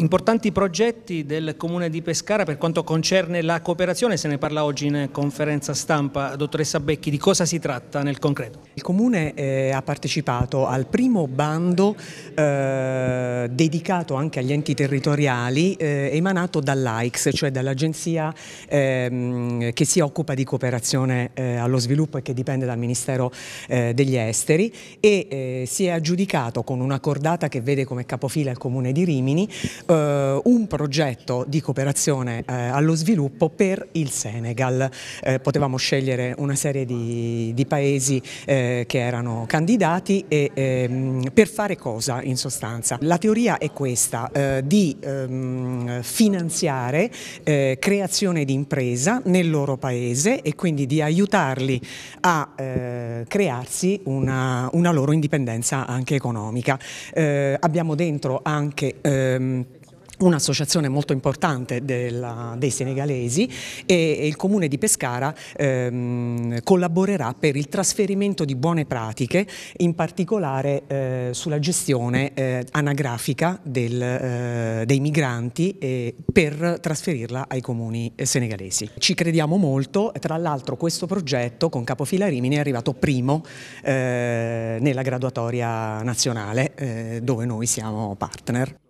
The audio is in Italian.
Importanti progetti del Comune di Pescara per quanto concerne la cooperazione, se ne parla oggi in conferenza stampa. Dottoressa Becchi, di cosa si tratta nel concreto? Il Comune eh, ha partecipato al primo bando eh, dedicato anche agli enti territoriali eh, emanato dall'AICS, cioè dall'agenzia ehm, che si occupa di cooperazione eh, allo sviluppo e che dipende dal Ministero eh, degli Esteri e eh, si è aggiudicato con una cordata che vede come capofila il Comune di Rimini eh, un progetto di cooperazione eh, allo sviluppo per il Senegal. Eh, potevamo scegliere una serie di, di paesi eh, che erano candidati e ehm, per fare cosa in sostanza? La teoria è questa, eh, di ehm, finanziare eh, creazione di impresa nel loro paese e quindi di aiutarli a crearsi una, una, loro indipendenza anche economica. abbiamo dentro anche ehm, un'associazione molto importante della, dei senegalesi e, e, il comune di Pescara ehm, collaborerà per il trasferimento di buone pratiche, in particolare eh, sulla gestione eh, anagrafica del, eh, dei migranti per trasferirla ai comuni senegalesi. Ci crediamo molto, tra l'altro questo progetto con Capofila Rimini è arrivato primo eh, nella graduatoria nazionale eh, dove noi siamo partner.